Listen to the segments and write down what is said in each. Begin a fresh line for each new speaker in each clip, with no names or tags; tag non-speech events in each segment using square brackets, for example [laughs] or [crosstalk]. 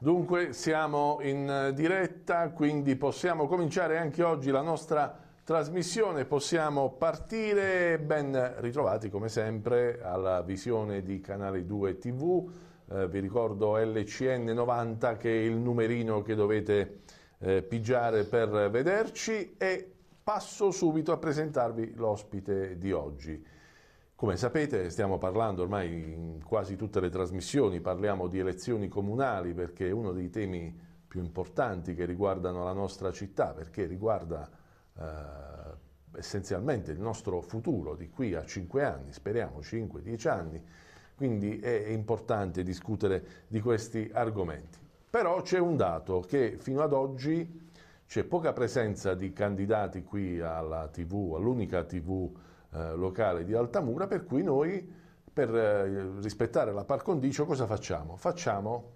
Dunque siamo in eh, diretta, quindi possiamo cominciare anche oggi la nostra trasmissione, possiamo partire ben ritrovati come sempre alla visione di Canale 2 TV, eh, vi ricordo LCN 90 che è il numerino che dovete eh, pigiare per vederci e passo subito a presentarvi l'ospite di oggi. Come sapete stiamo parlando ormai in quasi tutte le trasmissioni, parliamo di elezioni comunali perché è uno dei temi più importanti che riguardano la nostra città, perché riguarda eh, essenzialmente il nostro futuro di qui a 5 anni, speriamo 5-10 anni, quindi è importante discutere di questi argomenti. Però c'è un dato che fino ad oggi c'è poca presenza di candidati qui alla TV, all'unica TV eh, locale di Altamura, per cui noi per eh, rispettare la par condicio cosa facciamo? Facciamo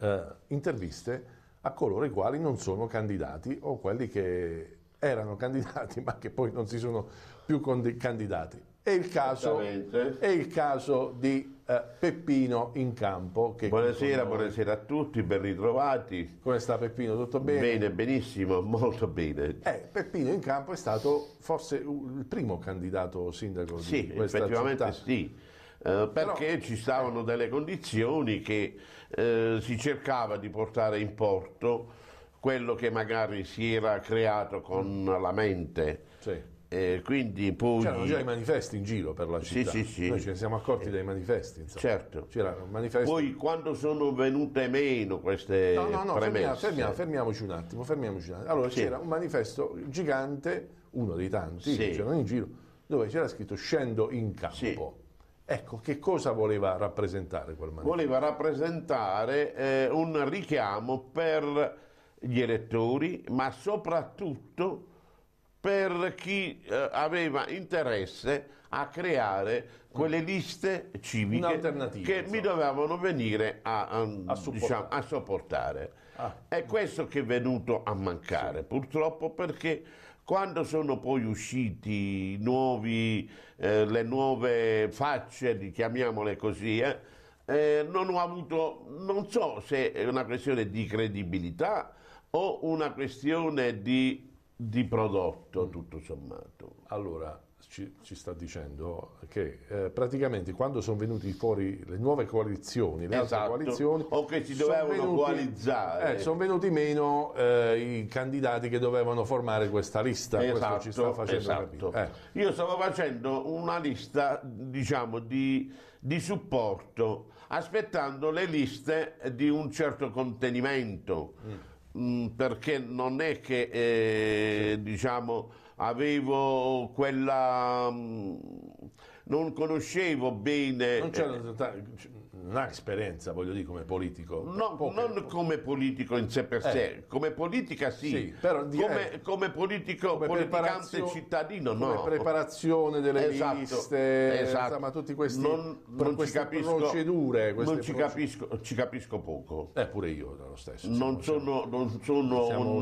eh, interviste a coloro i quali non sono candidati o quelli che erano [laughs] candidati ma che poi non si sono più candidati. È il caso, è il caso di eh, Peppino in campo.
buonasera, buonasera a tutti, ben ritrovati. Come sta Peppino? Tutto bene? Bene, benissimo, [laughs] molto bene. Eh, Peppino in campo è stato forse il primo candidato sindaco sì, di questa effettivamente città. Sì, eh, perché Però, eh. ci stavano delle condizioni che eh, si cercava di portare in porto quello che magari si era creato con la mente sì. E quindi poi... C'erano già i
manifesti in giro per la
città. Sì, sì, sì. Noi ce ne siamo accorti eh, dai manifesti. Insomma. Certo. manifesti. Poi quando sono venute
meno queste... No, no, no, fermiamo, fermiamo, fermiamoci un attimo, fermiamoci un attimo. Allora sì. c'era un manifesto gigante, uno dei tanti, sì. c'erano in giro, dove c'era scritto scendo in campo. Sì. Ecco, che
cosa voleva rappresentare quel manifesto? Voleva rappresentare eh, un richiamo per gli elettori, ma soprattutto per chi eh, aveva interesse a creare quelle liste civiche che insomma. mi dovevano venire a, a, a, supportare. Diciamo, a sopportare. Ah. È questo che è venuto a mancare, sì. purtroppo perché quando sono poi usciti nuovi, eh, le nuove facce, chiamiamole così, eh, eh, non ho avuto, non so se è una questione di credibilità o una questione di di prodotto tutto sommato. Allora, ci, ci sta
dicendo che eh, praticamente quando sono venuti fuori le nuove coalizioni, le esatto. altre coalizioni...
O che si dovevano venuti, coalizzare.
Eh, sono venuti meno eh, i candidati che dovevano formare questa
lista, esatto, ci sta facendo esatto. capire. Eh. Io stavo facendo una lista, diciamo, di, di supporto, aspettando le liste di un certo contenimento. Mm Mm, perché non è che eh, diciamo avevo quella mh, mm, non conoscevo bene non c'era eh, non ha esperienza, voglio dire, come politico. No, Poche, non come politico in sé per sé, eh. come politica sì, sì però, come, eh. come, politico, come politicante cittadino no. Come preparazione delle esatto, liste, esatto. insomma, tutti questi non, non queste capisco, procedure. Queste non ci, procedure. Capisco, ci, capisco, poco. Eh, pure io lo stesso. non, sono, siamo, non sono siamo,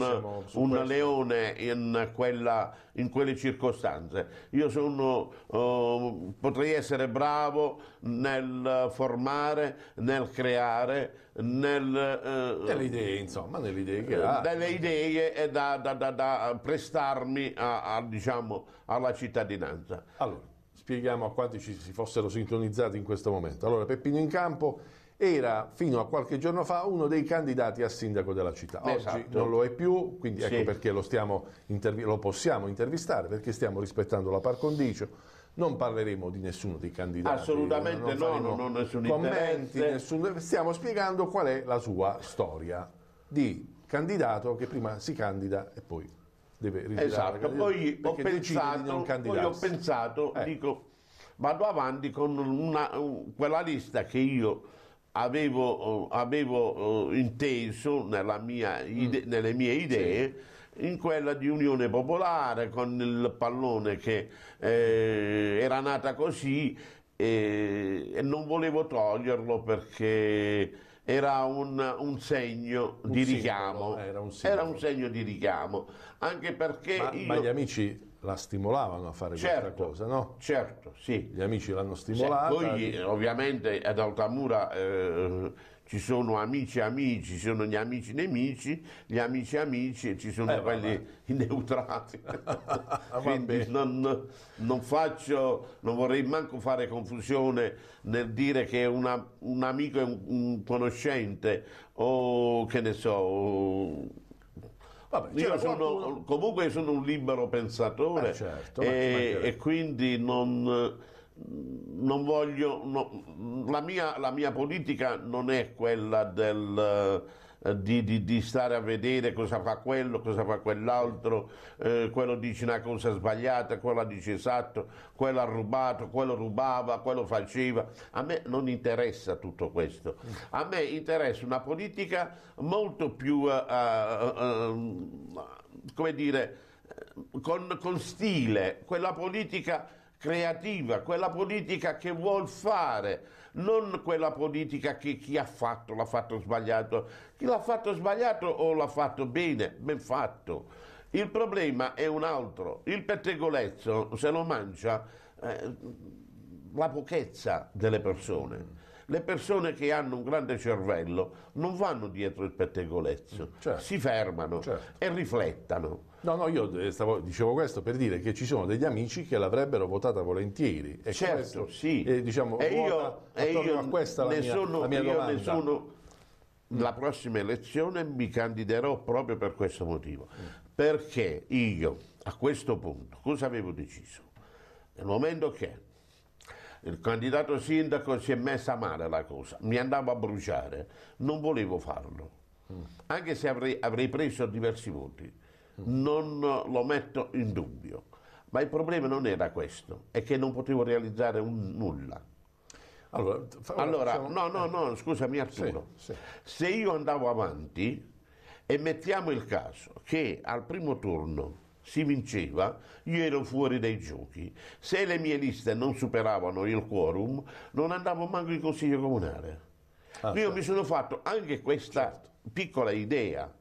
un, un leone in, quella, in, quelle circostanze. Io sono, uh, potrei essere bravo nel formare immaginare, nel creare, nel, eh, delle idee, insomma, delle idee che eh, ha. Delle idee e da, da, da, da prestarmi a, a, diciamo, alla cittadinanza. Allora, spieghiamo a quanti ci si fossero sintonizzati in questo momento. Allora, Peppino in campo era
fino a qualche giorno fa uno dei candidati a sindaco della città. Oggi esatto. non lo è più, quindi ecco perché lo, lo, possiamo intervistare, perché stiamo rispettando la par condicio non parleremo di nessuno dei candidati. Assolutamente no, non, ho nessun commenti, nessun, stiamo spiegando qual è la sua storia di candidato che prima si candida e poi deve
ritirare. Esatto, poi ho pensato, di poi ho pensato eh. dico, vado avanti con una, quella lista che io avevo, eh, avevo eh, inteso mia, mm. nelle mie idee. Sì in quella di Unione Popolare con il pallone che eh, era nata così e, e, non volevo toglierlo perché era un, un segno un di simbolo, richiamo era un, era un, segno di richiamo anche perché ma, io... ma gli
amici la stimolavano a fare
certo, questa cosa, no? Certo, sì. Gli amici l'hanno stimolata. Sì, poi, ovviamente, ad Altamura eh, ci sono amici amici, ci sono gli amici nemici, gli amici amici e ci sono eh, quelli [laughs] neutrati. [laughs] Quindi non, non, faccio, non vorrei manco fare confusione nel dire che una, un amico è un, un, conoscente o che ne so. O... Vabbè, Io sono, comunque sono un libero pensatore eh, certo, e, e quindi non non voglio, no, la, mia, la, mia, politica non è quella del, eh, di, di, di, stare a vedere cosa fa quello, cosa fa quell'altro, eh, quello dice una cosa sbagliata, quello dice esatto, quello ha rubato, quello rubava, quello faceva. A me non interessa tutto questo. A me interessa una politica molto più, eh, eh, eh come dire, eh, con, con stile, quella politica creativa, quella politica che vuol fare, non quella politica che chi ha fatto l'ha fatto sbagliato, chi l'ha fatto sbagliato o l'ha fatto bene, ben fatto. Il problema è un altro, il pettegolezzo se lo mangia eh, la pochezza delle persone. Le persone che hanno un grande cervello non vanno dietro il pettegolezzo, mm, certo. si fermano certo. e riflettano
No, no, io eh, stavo, dicevo questo per dire che ci sono degli amici che l'avrebbero votata volentieri.
E certo, questo, sì. Eh, diciamo, e io, e io a questa nessuno, la mia, la mia nessuno, la prossima elezione mi candiderò proprio per questo motivo. Perché io, a questo punto, cosa avevo deciso? Nel momento che il candidato sindaco si è messa male la cosa, mi andava a bruciare, non volevo farlo, mm. anche se avrei, avrei preso diversi voti non eh, lo metto in dubbio, ma il problema non era questo, è che non potevo realizzare un, nulla. Allora, allora siamo... no, no, no, eh. scusami Arturo, sì, sì. se io andavo avanti e mettiamo il caso che al primo turno si vinceva, io ero fuori dai giochi. Se le mie liste non superavano il quorum, non andavo manco in consiglio comunale. Ah, io certo. mi sono fatto anche questa certo. piccola idea,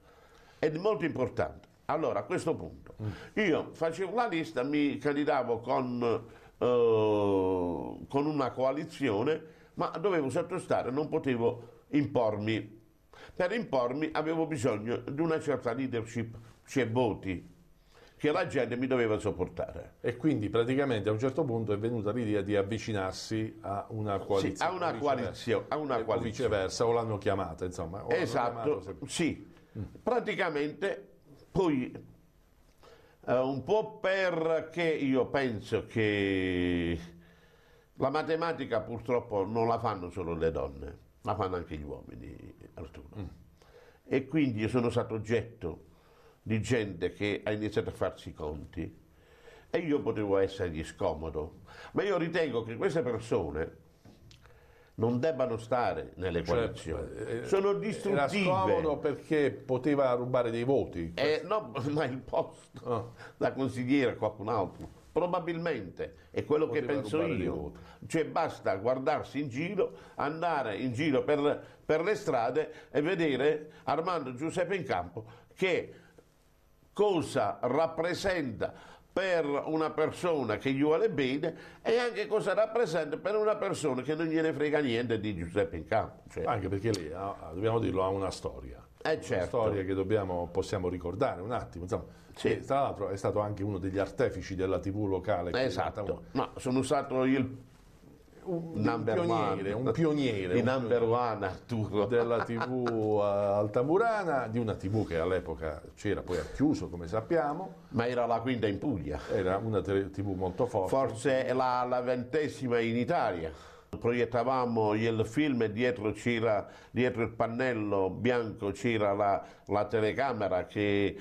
ed è molto importante. Allora, a questo punto, io facevo la lista, mi candidavo con, eh, con una coalizione, ma dovevo sottostare, non potevo impormi. Per impormi avevo bisogno di una certa leadership, cioè voti, che la gente mi doveva sopportare.
E quindi praticamente a un certo punto è venuta l'idea di avvicinarsi a una coalizione. Sì, a una coalizione. A una coalizione. O viceversa, o
l'hanno chiamata, insomma. esatto, chiamato, sì. Mm. Praticamente poi, eh, un po' perché io penso che la matematica purtroppo non la fanno solo le donne, la fanno anche gli uomini, Arturo. Mm. E quindi io sono stato oggetto di gente che ha iniziato a farsi i conti e io potevo essergli scomodo, ma io ritengo che queste persone non debbano stare nelle certo, coalizioni. Cioè, Sono distruttive. Era scomodo perché poteva rubare dei voti. Eh, no, [laughs] ma il posto, da ah. consigliere a qualcun altro. Probabilmente è quello poteva che penso io. Cioè basta guardarsi in giro, andare in giro per, per le strade e vedere Armando Giuseppe in campo che cosa rappresenta per una persona che gli vuole bene e anche cosa rappresenta per una persona che non gliene frega niente di Giuseppe in campo. Cioè. Anche perché lì, dobbiamo dirlo, ha una storia. Eh certo. una certo. storia che dobbiamo, possiamo ricordare un attimo. Insomma,
sì. Tra l'altro è stato anche uno degli artefici della TV locale. Esatto, ma sono stato il un, un pioniere, one. un pioniere, di number one Arturo. della [laughs] TV eh, altamurana, di una TV che all'epoca c'era, poi ha chiuso come
sappiamo. Ma era la quinta in Puglia. Era una TV molto forte. Forse la, la ventesima in Italia proiettavamo il film e dietro, dietro il pannello bianco c'era la, la, telecamera che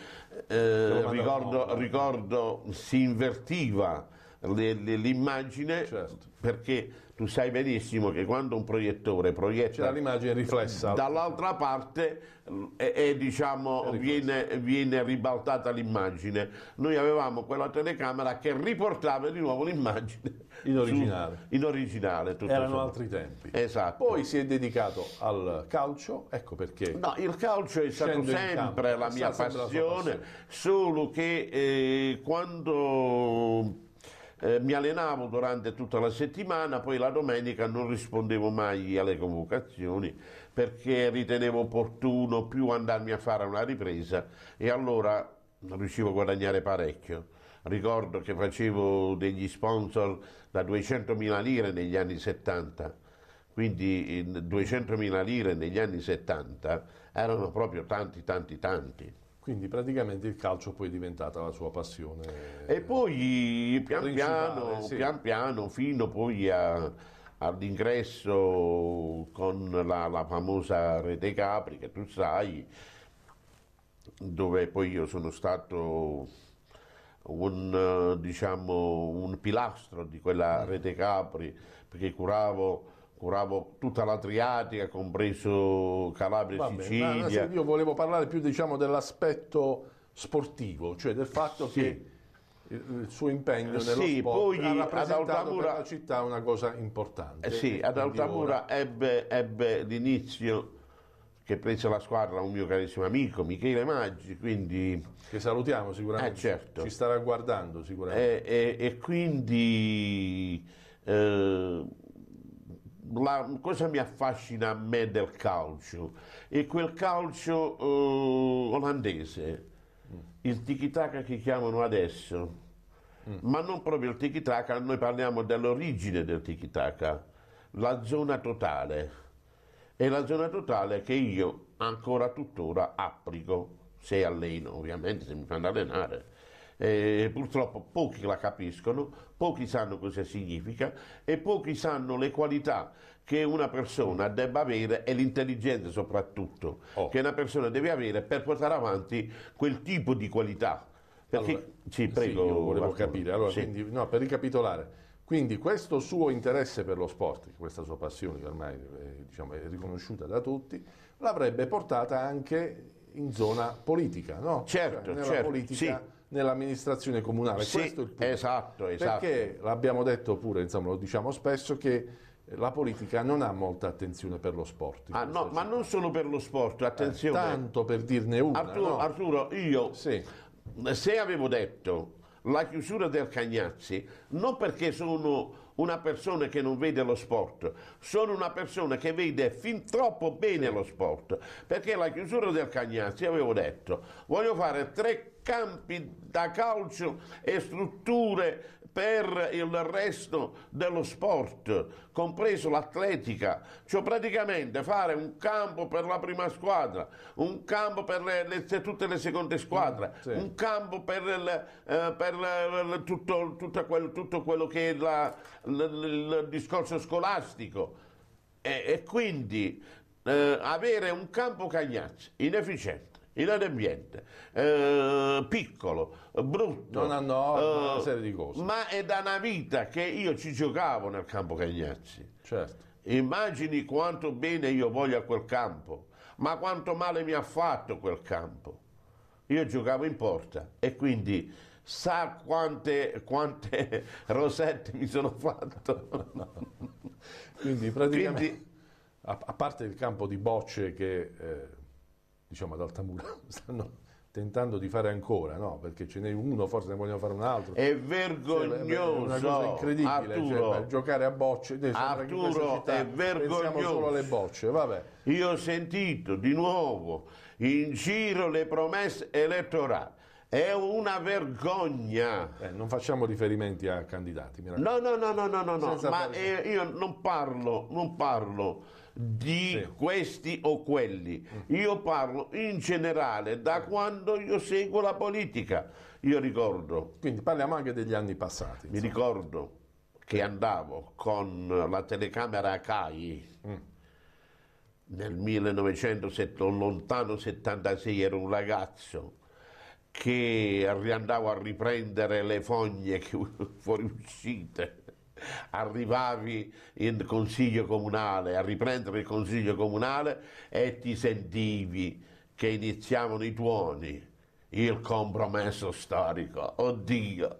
eh, ricordo, ricordo si invertiva l'immagine certo. perché tu sai benissimo che quando un proiettore proietta l'immagine riflessa dall'altra parte e, è, diciamo, è viene, viene, ribaltata l'immagine noi avevamo quella telecamera che riportava di nuovo l'immagine in originale, su, in originale erano solo. altri tempi esatto. poi si è dedicato al calcio ecco perché no, il calcio è stato sempre la mia passione, passione, solo che eh, quando eh, mi allenavo durante tutta la settimana, poi la domenica non rispondevo mai alle convocazioni perché ritenevo opportuno più andarmi a fare una ripresa e allora riuscivo a guadagnare parecchio. Ricordo che facevo degli sponsor da 200.000 lire negli anni 70, quindi 200.000 lire negli anni 70 erano proprio tanti, tanti, tanti. Quindi praticamente il calcio poi è diventata la sua passione. E poi pian piano, sì. pian piano, fino poi a, all'ingresso con la, la, famosa Rete Capri, che tu sai, dove poi io sono stato un, diciamo, un pilastro di quella Rete Capri, perché curavo curavo tutta l'Adriatica, compreso Calabria e Sicilia. Bene,
io volevo parlare più diciamo, dell'aspetto sportivo, cioè del fatto sì. che il suo impegno nello sì, sport poi ha rappresentato per la città una cosa importante.
Eh sì, ad Altamura ora... ebbe, ebbe l'inizio che prese la squadra un mio carissimo amico Michele Maggi, quindi... Che salutiamo sicuramente, eh, certo. ci starà guardando sicuramente. E, e, e quindi... Eh, la cosa mi affascina a me del calcio è quel calcio eh, olandese, il tiki-taka che chiamano adesso, mm. ma non proprio il tiki-taka, noi parliamo dell'origine del tiki-taka, la zona totale. È la zona totale che io ancora tuttora applico, se alleno ovviamente, se mi fanno allenare eh, purtroppo pochi la capiscono, pochi sanno cosa significa e pochi sanno le qualità che una persona debba avere e l'intelligenza soprattutto oh. che una persona deve avere per portare avanti quel tipo di qualità. Perché, allora, sì, prego. Sì, volevo Martone. capire, allora, sì. quindi, no, per ricapitolare. Quindi
questo suo interesse per lo sport, questa sua passione che ormai è, eh, diciamo, è riconosciuta da tutti, l'avrebbe portata anche in zona politica, no? Certo, cioè, nella certo, politica sì nell'amministrazione comunale. Sì, Questo è il punto. Esatto,
esatto. Perché
l'abbiamo detto pure, insomma, lo diciamo spesso, che eh, la politica non ha molta attenzione per lo sport.
Ah, no, ma non solo per lo sport, attenzione. Eh, tanto
per dirne una. Arturo, no?
Arturo io sì. se avevo detto la chiusura del Cagnazzi non perché sono una persona che non vede lo sport, sono una persona che vede fin troppo bene lo sport, perché la chiusura del Cagnazzi avevo detto, voglio fare tre campi da calcio e strutture per il resto dello sport, compreso l'atletica, cioè praticamente fare un campo per la prima squadra, un campo per le, le, tutte le seconde squadre, mm, sì. un campo per, il, eh, per il, tutto, tutto, quello, tutto, quello, che è la, il, il discorso scolastico e, e quindi eh, avere un campo Cagnazzi inefficiente il loro ambiente eh, piccolo, brutto. Non hanno orma, eh, una serie di cose. Ma è da una vita che io ci giocavo nel campo Cagnazzi. Certo. Immagini quanto bene io voglio a quel campo, ma quanto male mi ha fatto quel campo. Io giocavo in porta e quindi sa quante, quante [laughs] rosette mi sono fatto. quindi praticamente, quindi, a, parte il campo di bocce
che... Eh, diciamo ad Altamura, [laughs] stanno tentando di fare ancora, no? Perché ce n'è uno, forse ne vogliono fare un altro. È vergognoso. Cioè, è una cosa incredibile, cioè, Arturo, cioè,
giocare a bocce. Arturo, città, è vergognoso. solo alle bocce, vabbè. Io ho sentito di nuovo in giro le promesse elettorali è una vergogna. Eh, non facciamo riferimenti a candidati, mi No, no, no, no, no, no, no. ma eh, io non parlo, non parlo di sì. questi o quelli. Mm. Io parlo in generale da eh. quando io seguo la politica. Io ricordo. Quindi parliamo anche degli anni passati. Insomma. Mi ricordo che andavo con la telecamera a CAI. Mm nel 1976, lontano 76, ero un ragazzo che andavo a riprendere le foglie [laughs] fuoriuscite, arrivavi in consiglio comunale, a riprendere il consiglio comunale e ti sentivi che iniziavano i tuoni, il compromesso storico, oddio.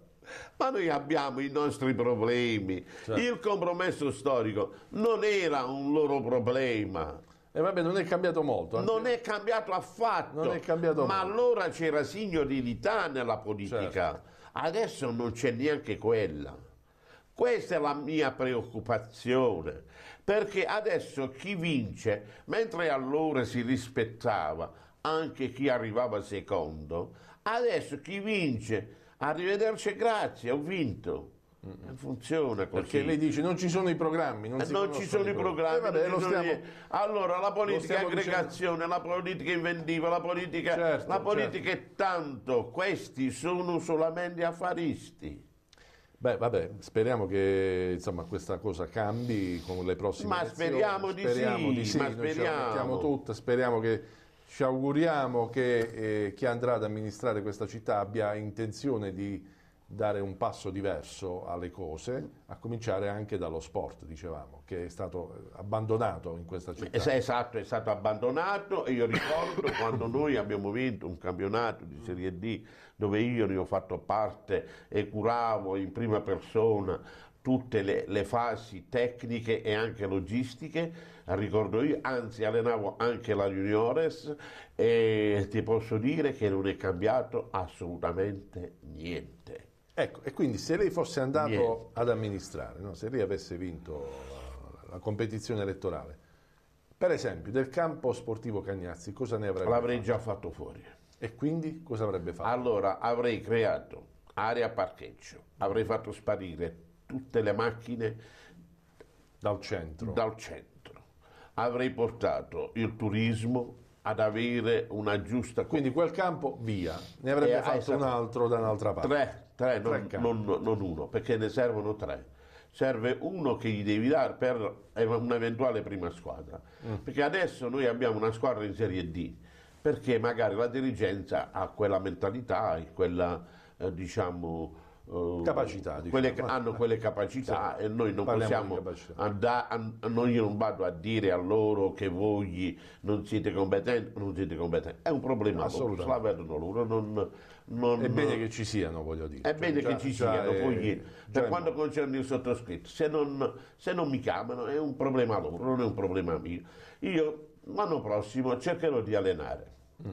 Ma noi abbiamo i nostri problemi. Certo. Il compromesso storico non era un loro problema, e vabbè, non è cambiato molto. Anche... Non è cambiato affatto. Non è cambiato Ma molto. allora c'era signorilità nella politica. Certo. Adesso non c'è neanche quella. Questa è la mia preoccupazione, perché adesso chi vince, mentre allora si rispettava anche chi arrivava secondo, adesso chi vince, arrivederci, grazie, ho vinto non funziona così. Perché lei dice non ci sono i programmi. Non, eh, non ci sono i programmi. programmi eh, vabbè, stiamo, allora la politica aggregazione, dicendo. la politica inventiva, la politica, certo, la politica certo. è tanto. Questi sono solamente affaristi.
Beh, vabbè, speriamo che insomma, questa cosa cambi con le prossime ma elezioni. Speriamo di speriamo sì, di sì, ma speriamo. Tutta, speriamo che ci auguriamo che eh, chi andrà ad amministrare questa città abbia intenzione di dare un passo diverso alle cose, a cominciare
anche dallo sport, dicevamo, che è stato eh, abbandonato in questa città. Esatto, è stato abbandonato e io ricordo [laughs] quando noi abbiamo vinto un campionato di Serie D dove io ne ho fatto parte e curavo in prima persona tutte le, le, fasi tecniche e anche logistiche, ricordo io, anzi allenavo anche la juniores e ti posso dire che non è cambiato assolutamente niente.
Ecco, e quindi se lei fosse andato yeah. ad amministrare, no? se lei avesse vinto la, competizione elettorale, per esempio del campo
sportivo Cagnazzi, cosa ne avrebbe L'avrei fatto? già fatto fuori. E quindi cosa avrebbe fatto? Allora, avrei creato area parcheggio, avrei fatto sparire tutte le macchine dal centro. Dal centro. Avrei portato il turismo ad avere una giusta... Quindi quel campo via, ne avrebbe eh, fatto un altro da un'altra parte. Tre, tre, tre non, non, uno, perché ne servono tre serve uno che gli devi dare per un'eventuale prima squadra. Mm. Perché adesso noi abbiamo una squadra in Serie D, perché magari la dirigenza ha quella mentalità, quella eh, diciamo Oh, capacità, diciamo. quelle, hanno quelle capacità sì, e noi non possiamo andare, non io non vado a dire a loro che voi non siete competenti, non siete competenti, è un problema, la vedono loro, non, non, è bene che ci siano, voglio dire. È cioè, bene già, che ci siano, è, poi, per quanto concerne il sottoscritto, se non, se non mi chiamano è un problema loro, non è un problema mio. Io l'anno prossimo cercherò di allenare. Mm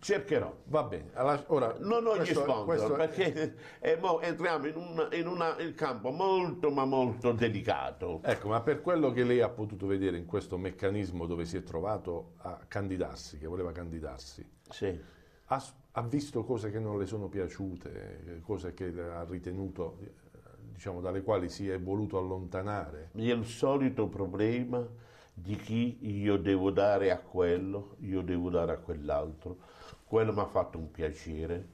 Cercherò, va bene. ora, non ho questo, gli sponsor questo... perché eh, entriamo in, una, in, una, in, un campo molto ma molto delicato.
Ecco, ma per quello che lei ha potuto vedere in questo meccanismo dove si è trovato a candidarsi, che voleva candidarsi, sì. ha, ha visto cose che non le sono piaciute, eh, cose che ha ritenuto, eh, diciamo, dalle quali si è voluto
allontanare. È il solito problema di chi io devo dare a quello, io devo dare a quell'altro quello mi ha fatto un piacere,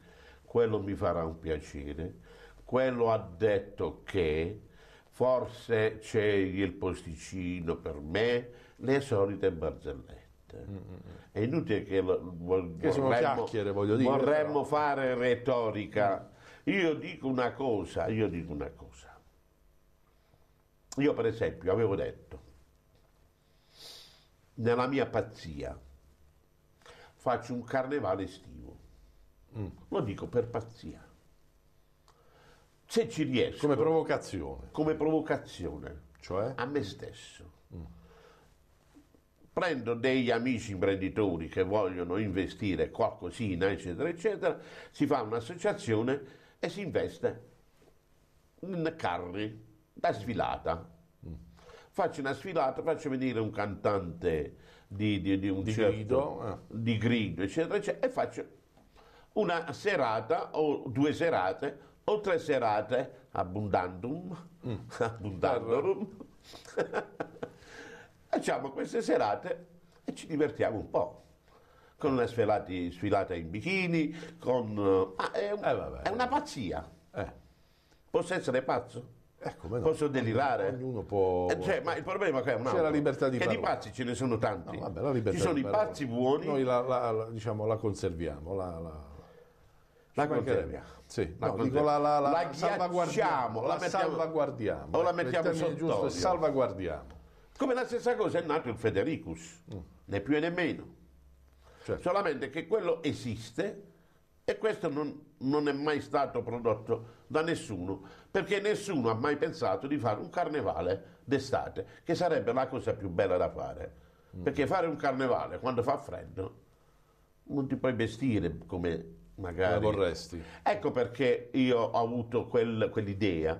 quello mi farà un piacere, quello ha detto che forse c'è il posticino per me, le solite barzellette. Mm-hmm. È inutile che, lo, vo- che vorremmo, voglio dire, vorremmo fare retorica. Io dico una cosa, io dico una cosa. Io per esempio avevo detto, nella mia pazzia, faccio un carnevale estivo. Mm. Lo dico per pazzia. Se ci riesco... Come provocazione. Come provocazione. Cioè? A me stesso. Mm. Prendo degli amici imprenditori che vogliono investire qualcosina, eccetera, eccetera, si fa un'associazione e si investe in carri da sfilata. Mm. Faccio una sfilata, faccio venire un cantante di, di, di un di certo grido, eh. di grido eccetera, eccetera, e faccio una serata o due serate o tre serate abbundantum, mm. abbundantum, [laughs] [laughs] facciamo queste serate e ci divertiamo un po'. Con una sfilati, sfilata in bikini, con... Ah, è, un, eh, è, una pazzia. Eh. Posso essere pazzo? Ecco, no, Posso delirare?
Ognuno può... Eh, cioè, ma
il ecco. problema è un altro. C'è la libertà di parola. Che di pazzi ce ne sono tanti. No, vabbè, Ci sono i pazzi buoni. Noi la,
la, la, diciamo, la conserviamo, la... La conserviamo. Sì, la, no, dico, la, la, la, la salvaguardiamo. La, mettiamo,
salvaguardiamo. O la mettiamo sotto. Salvaguardiamo. Come la stessa cosa è nato il Federicus, mm. né più né meno. Certo. Solamente che quello esiste e questo non, non, è mai stato prodotto da nessuno, perché nessuno ha mai pensato di fare un carnevale d'estate, che sarebbe la cosa più bella da fare. Mm. Perché fare un carnevale quando fa freddo non ti puoi vestire come magari... Come vorresti. Ecco perché io ho avuto quel, quell'idea.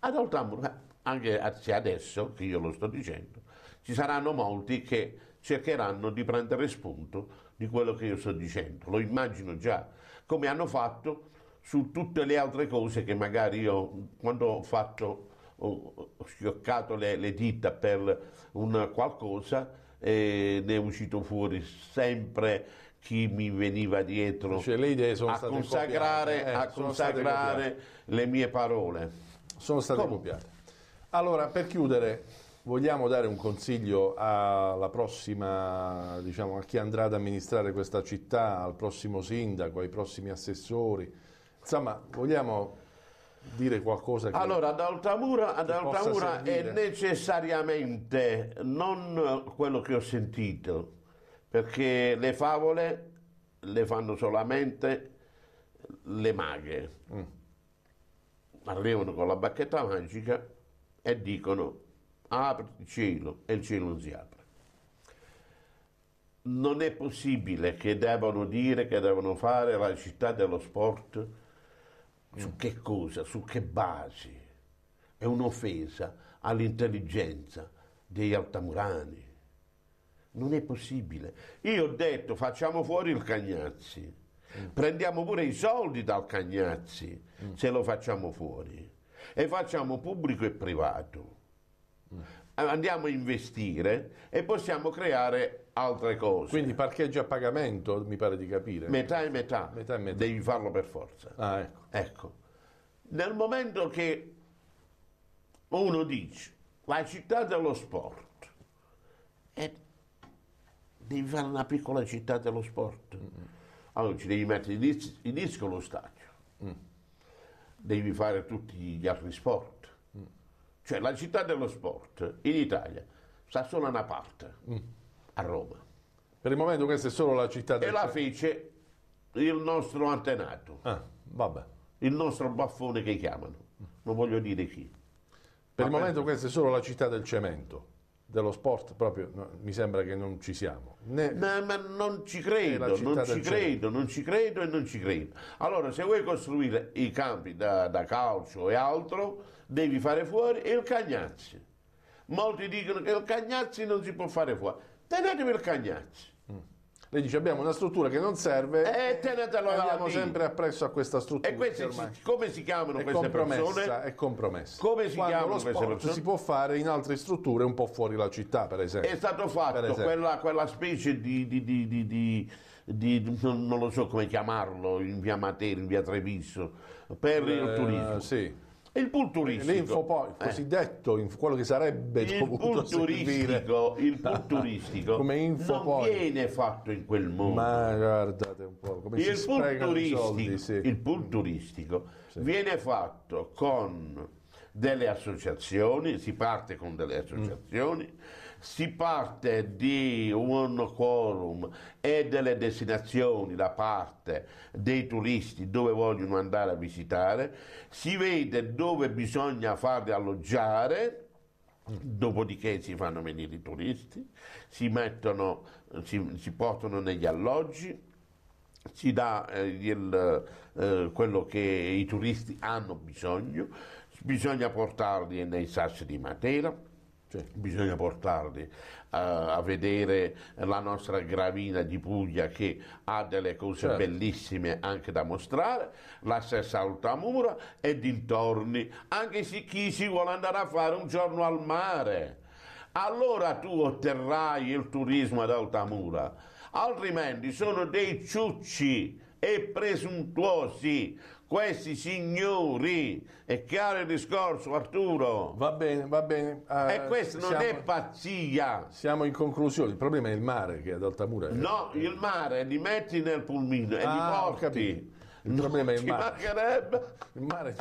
Ad Altamura, anche adesso, che io lo sto dicendo, ci saranno molti che cercheranno di prendere spunto di quello che io sto dicendo, lo immagino già, come hanno fatto su tutte le altre cose che magari io quando ho fatto ho schioccato le, le dita per un qualcosa e eh, ne è uscito fuori sempre chi mi veniva dietro cioè, le idee sono a state consacrare, eh, a consacrare le mie parole. Sono state Come? copiate.
Allora, per chiudere, Vogliamo dare un consiglio alla prossima, diciamo, a chi andrà ad amministrare questa città, al prossimo sindaco, ai prossimi assessori.
Insomma, vogliamo dire qualcosa che Allora, ad Altamura, ad Altamura è necessariamente non quello che ho sentito, perché le favole le fanno solamente le maghe. Mm. Arrivano con la bacchetta magica e dicono apri il cielo e il cielo non si apre. Non è possibile che devono dire, che devono fare la città dello sport su che cosa, su che basi. È un'offesa all'intelligenza degli altamurani. Non è possibile. Io ho detto facciamo fuori il Cagnazzi, mm. prendiamo pure i soldi dal Cagnazzi mm. se lo facciamo fuori e facciamo pubblico e privato. Eh, andiamo a investire e possiamo creare altre cose. Quindi parcheggio a pagamento, mi pare di capire. Metà e metà, metà, e metà. devi farlo per forza. Ah, ecco. ecco. Nel momento che uno dice la città dello sport, devi fare una piccola città dello sport, mm. allora ci devi mettere in disco lo stadio, mm. devi fare tutti gli altri sport cioè la città dello sport in Italia sta solo a una parte, mm. a Roma. Per il momento questa è solo la città dello sport. E la fece il nostro antenato. Ah, vabbè. Il nostro baffone che chiamano. Non voglio dire chi. Per Va il momento
bene. questa è solo la città del cemento dello sport proprio no, mi sembra che non ci siamo. Né
ma, ma non ci credo, non ci credo, non ci credo e non ci credo. Allora se vuoi costruire i campi da, da calcio e altro devi fare fuori il Cagnazzi. Molti dicono che il Cagnazzi non si può fare fuori. Tenetevi il Cagnazzi. Lei dice abbiamo una struttura che non serve e eh, tenetelo e andiamo sempre appresso a questa struttura. E queste, come si chiamano è queste persone?
È compromessa. Come si Quando chiamano queste persone? Si può fare in altre strutture un po' fuori la città, per esempio. È stato
fatto quella, quella, specie di, di, di, di di, non lo so come chiamarlo, in via Matera, in via Treviso, per eh, il turismo. Sì. Il pool turistico. poi, eh. cosiddetto,
quello che sarebbe il dovuto servire.
Il pool [laughs] turistico come info non poi. viene fatto in quel modo. Ma guardate un po' come il si pool turistico, soldi, sì. Il pool turistico sì. viene fatto con delle associazioni, si parte con delle associazioni, mm si parte di un quorum e delle destinazioni da parte dei turisti dove vogliono andare a visitare, si vede dove bisogna farli alloggiare, Dopodiché si fanno venire i turisti, si, mettono, si, si portano negli alloggi, si dà eh, il, eh, quello che i turisti hanno bisogno, bisogna portarli nei sassi di Matera, sì. Cioè, bisogna portarli a, eh, a vedere la nostra gravina di Puglia che ha delle cose certo. bellissime anche da mostrare, la stessa Altamura e dintorni, anche se chi si vuole andare a fare un giorno al mare. Allora tu otterrai il turismo ad Altamura, altrimenti sono dei ciucci e presuntuosi questi signori. È chiaro il discorso, Arturo? Va bene, va bene. Uh, e questa non siamo, è pazzia. Siamo in conclusione. Il problema è il mare che è ad Altamura. Eh. No, il mare li metti nel pulmino e ah, li porti. Il no, problema è il mare. Il mare è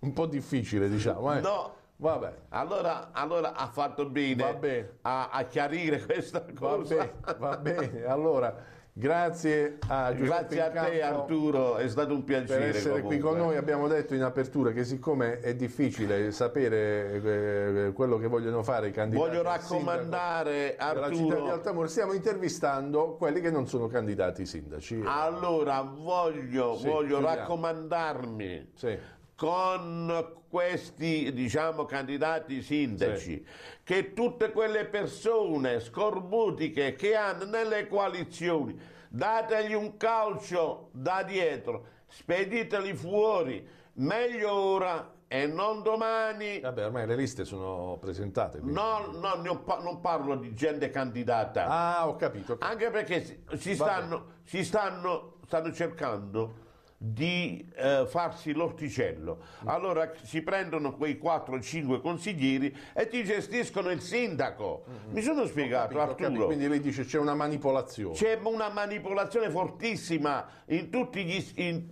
un po' difficile, diciamo. Eh. No.
Vabbè. Allora, allora, ha fatto bene, bene. A, a, chiarire questa cosa. Va bene, va bene.
Allora, Grazie a Giuseppe Grazie a te Arturo, è stato un piacere. Per essere comunque. qui con noi abbiamo detto in apertura che siccome è difficile sapere eh, eh, quello che vogliono fare i candidati. Voglio raccomandare
Arturo. città di
Altamore, stiamo intervistando quelli che non sono candidati sindaci.
Allora voglio, sì, voglio raccomandarmi sì con questi diciamo, candidati sindaci sì. che tutte quelle persone scorbutiche che hanno nelle coalizioni dategli un calcio da dietro spediteli fuori meglio ora e non domani. Vabbè, ormai le liste sono presentate. No, no, non, parlo di gente candidata. Ah, ho capito. Anche perché si, si stanno, si stanno, stanno cercando di eh, farsi l'orticello. Allora si prendono quei 4-5 consiglieri e ti gestiscono il sindaco. Mm-hmm. Mi sono spiegato, capito, Arturo. Capito. Quindi lei dice c'è una manipolazione. C'è una manipolazione fortissima in tutti gli... In...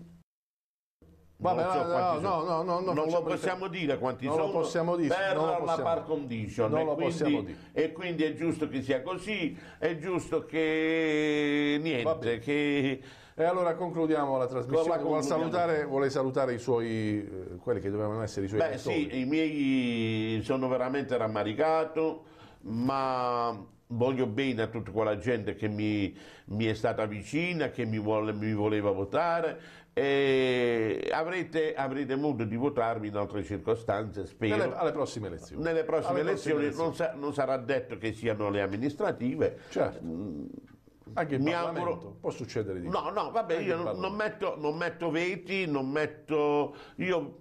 Vabbè, non so no, no, no, no, non, non lo possiamo dire quanti non sono lo possiamo dire, per non lo possiamo. la par condition non e, lo quindi, possiamo dire. e quindi è giusto che sia così, è giusto che niente, che e allora concludiamo la trasmissione. Con salutare, vuole salutare i suoi, eh, quelli che dovevano essere i suoi Beh, sì, i miei sono veramente rammaricato, ma voglio bene a tutta quella gente che mi, mi è stata vicina, che mi, vuole, mi voleva votare e avrete, avrete, modo di votarmi in altre circostanze, spero. Nelle,
alle prossime elezioni. Nelle prossime alle elezioni, prossime elezioni. Non,
sa, non, sarà detto che siano le amministrative. Certo. Mm, anche il mi Parlamento. auguro può succedere di No, no, vabbè, Anche io non, metto, non metto veti, non metto io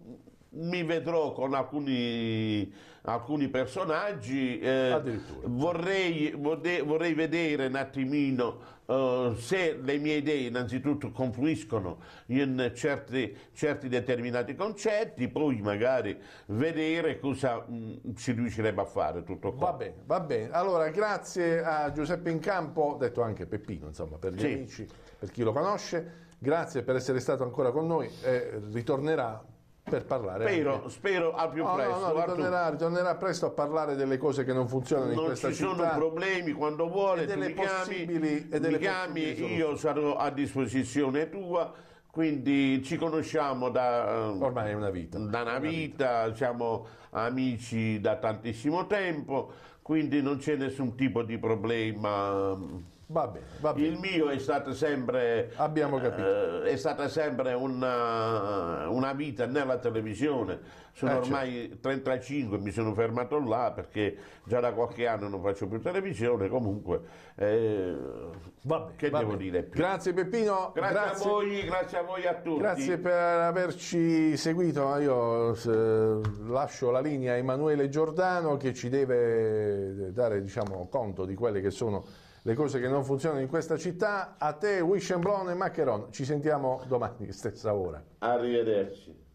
mi vedrò con alcuni, alcuni personaggi. Eh, vorrei, vorrei, vedere un attimino eh, se le mie idee innanzitutto confluiscono in certi, certi, determinati concetti, poi magari vedere cosa mh, mm, si riuscirebbe a fare tutto qua. Va bene, va bene.
Allora, grazie a Giuseppe Incampo, detto anche Peppino, insomma, per gli sì. amici, per chi lo conosce. Grazie per essere stato ancora con noi e ritornerà per parlare. Spero,
spero al più no, presto. No, no, ritornerà,
ritornerà, presto a parlare delle cose che non funzionano non in questa città. Non ci sono
problemi quando vuole, e delle mi chiami, e delle mi chiami io sarò a disposizione tua. Quindi ci conosciamo da eh, ormai una vita, da una, una vita, siamo amici da tantissimo tempo, quindi non c'è nessun tipo di problema. Va bene, va bene. Il mio è stato sempre. Abbiamo capito. Eh, è stata sempre una, eh, una, vita nella televisione. Sono eh, certo. ormai certo. 35, mi sono fermato là perché già da qualche anno non faccio più televisione. Comunque, eh, va bene, che va devo bene. dire più? Grazie, Peppino. Grazie, grazie, a voi, grazie a voi a tutti. Grazie per
averci seguito. Eh, io eh, lascio la linea a Emanuele Giordano che ci deve dare diciamo, conto di quelle che sono le cose che non funzionano in questa città. A te, Wishenblon e Maccheron. Ci sentiamo domani, stessa ora. Arrivederci.